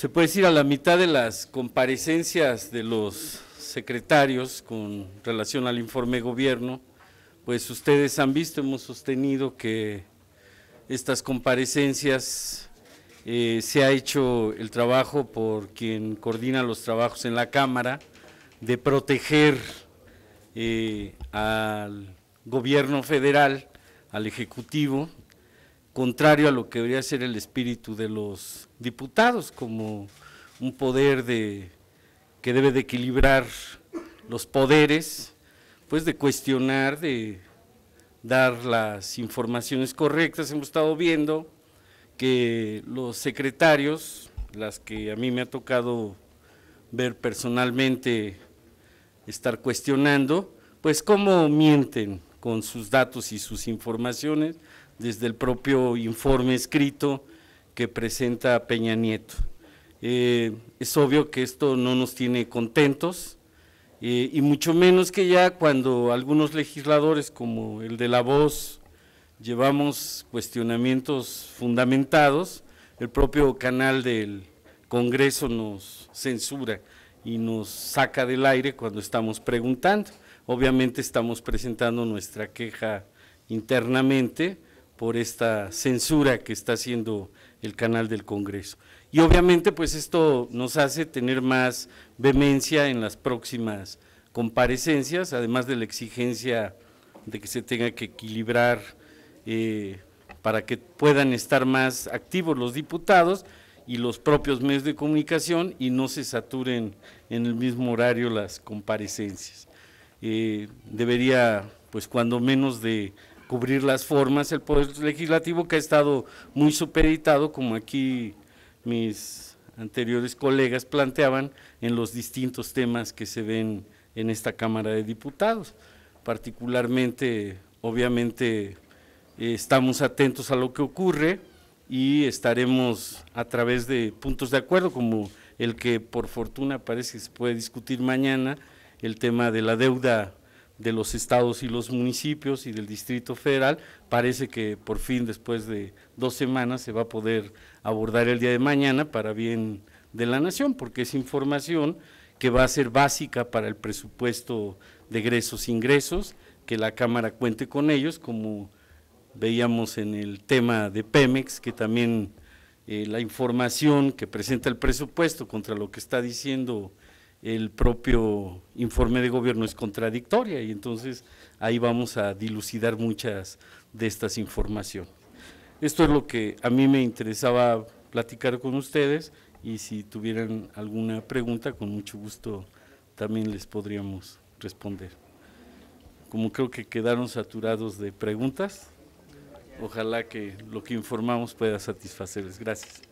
se puede decir, a la mitad de las comparecencias de los secretarios con relación al informe gobierno, pues ustedes han visto, hemos sostenido que estas comparecencias eh, se ha hecho el trabajo por quien coordina los trabajos en la Cámara de proteger eh, al gobierno federal, al Ejecutivo, contrario a lo que debería ser el espíritu de los diputados, como un poder de, que debe de equilibrar los poderes, pues de cuestionar, de dar las informaciones correctas. Hemos estado viendo que los secretarios, las que a mí me ha tocado ver personalmente, estar cuestionando, pues cómo mienten, con sus datos y sus informaciones desde el propio informe escrito que presenta Peña Nieto. Eh, es obvio que esto no nos tiene contentos eh, y mucho menos que ya cuando algunos legisladores como el de La Voz llevamos cuestionamientos fundamentados, el propio canal del Congreso nos censura y nos saca del aire cuando estamos preguntando. Obviamente estamos presentando nuestra queja internamente por esta censura que está haciendo el canal del Congreso. Y obviamente pues esto nos hace tener más vehemencia en las próximas comparecencias, además de la exigencia de que se tenga que equilibrar eh, para que puedan estar más activos los diputados y los propios medios de comunicación y no se saturen en el mismo horario las comparecencias. Eh, debería, pues cuando menos de cubrir las formas, el Poder Legislativo que ha estado muy superitado, como aquí mis anteriores colegas planteaban, en los distintos temas que se ven en esta Cámara de Diputados. Particularmente, obviamente, eh, estamos atentos a lo que ocurre, y estaremos a través de puntos de acuerdo como el que por fortuna parece que se puede discutir mañana, el tema de la deuda de los estados y los municipios y del Distrito Federal, parece que por fin después de dos semanas se va a poder abordar el día de mañana para bien de la nación, porque es información que va a ser básica para el presupuesto de egresos e ingresos, que la Cámara cuente con ellos como Veíamos en el tema de Pemex que también eh, la información que presenta el presupuesto contra lo que está diciendo el propio informe de gobierno es contradictoria y entonces ahí vamos a dilucidar muchas de estas informaciones. Esto es lo que a mí me interesaba platicar con ustedes y si tuvieran alguna pregunta, con mucho gusto también les podríamos responder. Como creo que quedaron saturados de preguntas, Ojalá que lo que informamos pueda satisfacerles. Gracias.